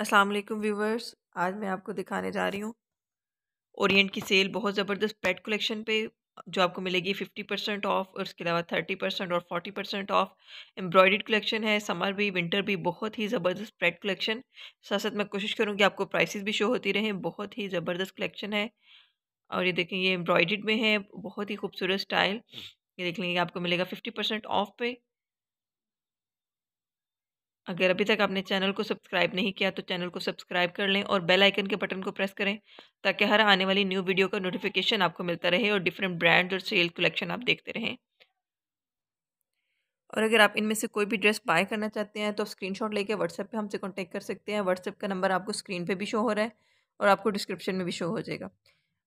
Aslam viewers आज मैं आपको दिखाने जा रही हूँ ओरिएंट की सेल बहुत ज़बरदस्त पेट कलेक्शन पे जो आपको मिलेगी फिफ्टी परसेंट ऑफ और इसके अलावा थर्टी परसेंट और forty percent off embroidered collection है समर भी विंटर भी बहुत ही ज़बरदस्त पेट कलेक्शन साथ साथ मैं कोशिश करूँगी आपको प्राइसेस भी शो होती रहें बहुत ही ज़बरदस्त कलेक्शन है और ये देखें ये एम्ब्रॉयड में है बहुत ही खूबसूरत स्टाइल ये देख लेंगे आपको मिलेगा फिफ्टी परसेंट ऑफ पे अगर अभी तक आपने चैनल को सब्सक्राइब नहीं किया तो चैनल को सब्सक्राइब कर लें और बेल आइकन के बटन को प्रेस करें ताकि हर आने वाली न्यू वीडियो का नोटिफिकेशन आपको मिलता रहे और डिफरेंट ब्रांड और सेल कलेक्शन आप देखते रहें और अगर आप इनमें से कोई भी ड्रेस बाय करना चाहते हैं तो स्क्रीन शॉट लेकर व्हाट्सएप पर हमसे कॉन्टेक्ट कर सकते हैं व्हाट्सएप का नंबर आपको स्क्रीन पर भी शो हो रहा है और आपको डिस्क्रिप्शन में भी शो हो जाएगा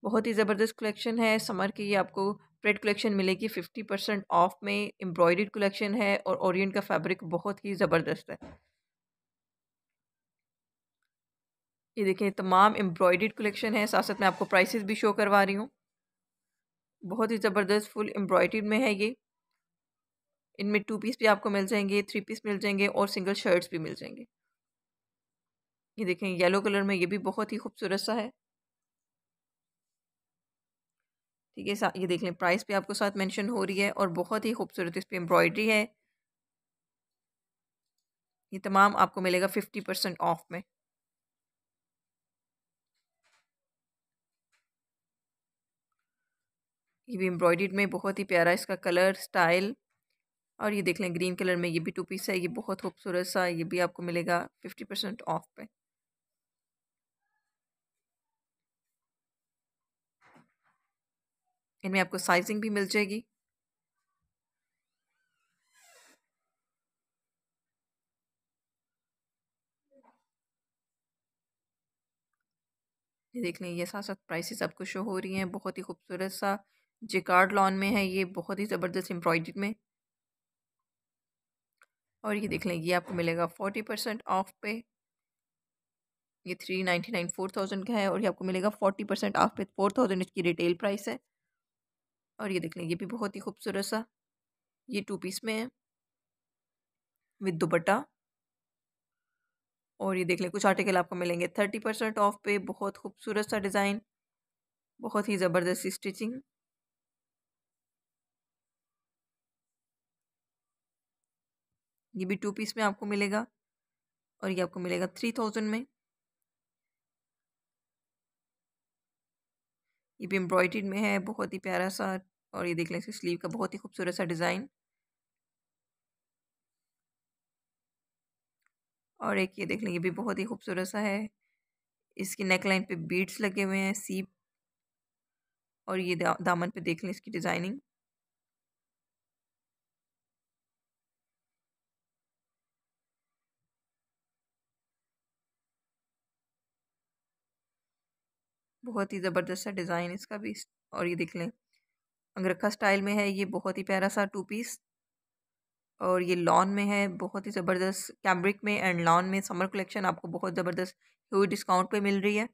बहुत ही ज़बरदस्त कलेक्शन है समर की ये आपको प्रेड कलेक्शन मिलेगी फिफ्टी परसेंट ऑफ में एम्ब्रॉयड कलेक्शन है और ओरिएंट का फैब्रिक बहुत ही ज़बरदस्त है ये देखिए तमाम एम्ब्रॉयड कलेक्शन है साथ साथ मैं आपको प्राइसेस भी शो करवा रही हूँ बहुत ही ज़बरदस्त फुल एम्ब्रॉयड में है ये इनमें टू पीस भी आपको मिल जाएंगे थ्री पीस मिल जाएंगे और सिंगल शर्ट्स भी मिल जाएंगे ये देखें येलो कलर में ये भी बहुत ही खूबसूरत सा है ठीक है ये देख लें प्राइस भी आपको साथ मेंशन हो रही है और बहुत ही खूबसूरत इस पर एम्ब्रॉयडरी है ये तमाम आपको मिलेगा फिफ्टी परसेंट ऑफ में ये भी एम्ब्रॉयड में बहुत ही प्यारा इसका कलर स्टाइल और ये देख लें ग्रीन कलर में ये भी टू पीस है ये बहुत खूबसूरत सा ये भी आपको मिलेगा फिफ्टी परसेंट ऑफ पे इनमें आपको साइजिंग भी मिल जाएगी ये देख लें ये साथ साथ प्राइसेस आपको शो हो रही हैं बहुत ही खूबसूरत सा जिकार्ड लॉन में है ये बहुत ही ज़बरदस्त एम्ब्रॉयडरी में और ये देख लें ये आपको मिलेगा फोर्टी परसेंट ऑफ पे ये three ninety nine four thousand का है और ये आपको मिलेगा फोर्टी परसेंट ऑफ पे फोर थाउजेंड इसकी रिटेल प्राइस है और ये देख लें ये भी बहुत ही खूबसूरत सा ये टू पीस में है विद दुपट्टा और ये देख लें कुछ आर्टिकल आपको मिलेंगे थर्टी परसेंट ऑफ पे बहुत खूबसूरत सा डिज़ाइन बहुत ही ज़बरदस्त स्टिचिंग ये भी टू पीस में आपको मिलेगा और ये आपको मिलेगा थ्री थाउजेंड में ये भी एम्ब्रॉयड में है बहुत ही प्यारा सा और ये देख लें स्लीव का बहुत ही खूबसूरत सा डिज़ाइन और एक ये देख लें ये भी बहुत ही खूबसूरत सा है इसकी नेक लाइन पे बीड्स लगे हुए हैं सीप और ये दा, दामन पे देख लें इसकी डिज़ाइनिंग बहुत ही ज़बरदस्त सा डिज़ाइन इसका भी और ये देख लें अंगरखा स्टाइल में है ये बहुत ही प्यारा सा टू पीस और ये लॉन में है बहुत ही ज़बरदस्त कैम्ब्रिक में एंड लॉन में समर कलेक्शन आपको बहुत ज़बरदस्त हुई डिस्काउंट पे मिल रही है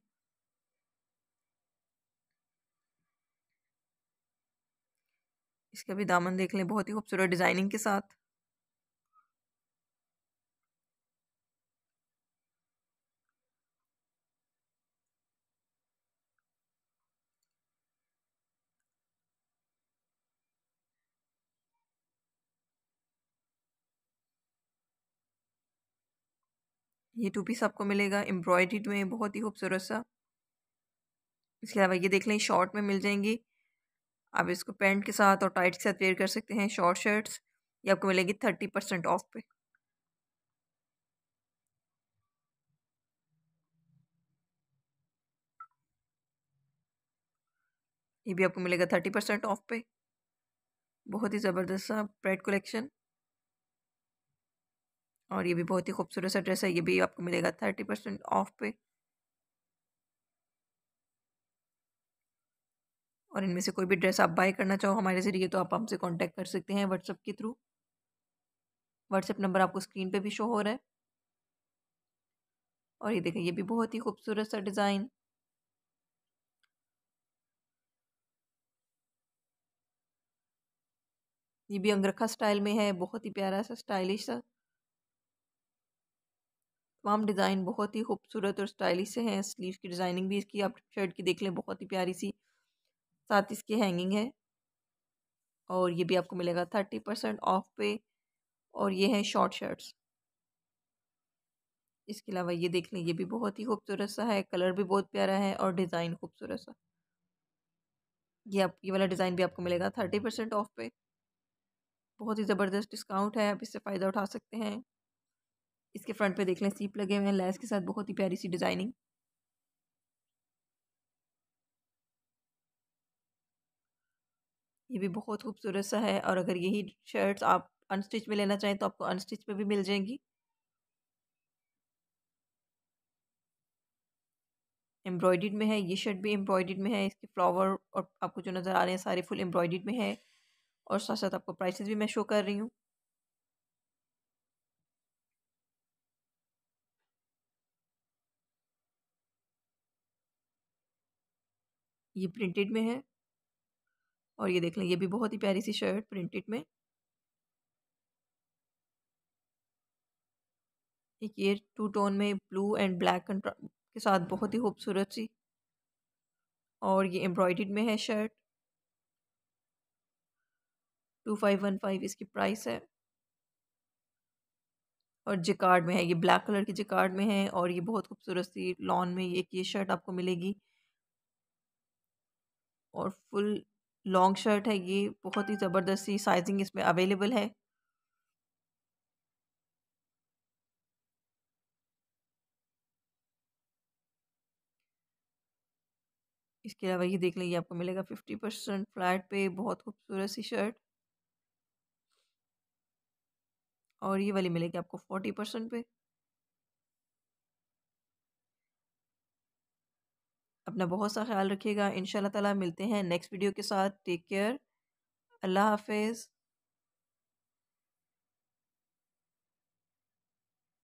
इसका भी दामन देख लें बहुत ही खूबसूरत डिज़ाइनिंग के साथ ये टू पीस आपको मिलेगा एम्ब्रॉयड्रीड में बहुत ही खूबसूरत सा इसके अलावा ये देख लें शॉर्ट में मिल जाएंगी आप इसको पैंट के साथ और टाइट के साथ वेयर कर सकते हैं शॉर्ट शर्ट्स ये आपको मिलेगी थर्टी परसेंट ऑफ पे ये भी आपको मिलेगा थर्टी परसेंट ऑफ पे बहुत ही ज़बरदस्त सा ब्रेड कलेक्शन और ये भी बहुत ही खूबसूरत सा ड्रेस है ये भी आपको मिलेगा थर्टी परसेंट ऑफ पे और इनमें से कोई भी ड्रेस आप बाय करना चाहो हमारे जरिए तो आप हमसे कांटेक्ट कर सकते हैं व्हाट्सएप के थ्रू व्हाट्सएप नंबर आपको स्क्रीन पे भी शो हो रहा है और ये देखें ये भी बहुत ही खूबसूरत सा डिज़ाइन ये भी अंगरखा स्टाइल में है बहुत ही प्यारा सा स्टाइलिश सा तमाम डिज़ाइन बहुत ही खूबसूरत और स्टाइलिश से हैं स्लीव की डिज़ाइनिंग भी इसकी आप शर्ट की देख लें बहुत ही प्यारी सी साथ इसकी हैंगिंग है और ये भी आपको मिलेगा थर्टी परसेंट ऑफ पे और ये है शॉर्ट शर्ट्स इसके अलावा ये देख लें ये भी बहुत ही खूबसूरत सा है कलर भी बहुत प्यारा है और डिज़ाइन खूबसूरत सा ये आप ये वाला डिज़ाइन भी आपको मिलेगा थर्टी परसेंट ऑफ पे बहुत ही ज़बरदस्त डिस्काउंट है आप इससे फ़ायदा उठा सकते हैं इसके फ्रंट पे देख लें सीप लगे हुए हैं लेस के साथ बहुत ही प्यारी सी डिज़ाइनिंग ये भी बहुत खूबसूरत सा है और अगर यही शर्ट्स आप अनस्टिच में लेना चाहें तो आपको अनस्टिच में भी मिल जाएंगी एम्ब्रॉयड में है ये शर्ट भी एम्ब्रॉयड में है इसके फ्लावर और आपको जो नज़र आ रहे हैं सारे फुल एम्ब्रॉयड में है और साथ साथ आपको प्राइसेस भी मैं शो कर रही हूँ ये प्रिंटेड में है और ये देख लें ये भी बहुत ही प्यारी सी शर्ट प्रिंटेड में एक ये टू टोन में ब्लू एंड ब्लैक के साथ बहुत ही खूबसूरत सी और ये एम्ब्रॉयडेड में है shirt two five one five इसकी प्राइस है और जिकार्ड में है ये ब्लैक कलर की जिकार्ड में है और ये बहुत खूबसूरत सी लॉन में एक ये शर्ट आपको मिलेगी और फुल लॉन्ग शर्ट है ये बहुत ही ज़बरदस्ती साइजिंग इसमें अवेलेबल है इसके अलावा ये देख लीजिए आपको मिलेगा फिफ्टी परसेंट फ्लैट पे बहुत खूबसूरत सी शर्ट और ये वाली मिलेगी आपको फोर्टी परसेंट पे अपना बहुत सा ख्याल रखिएगा इन ताला मिलते हैं नेक्स्ट वीडियो के साथ टेक केयर अल्लाह हाफिज़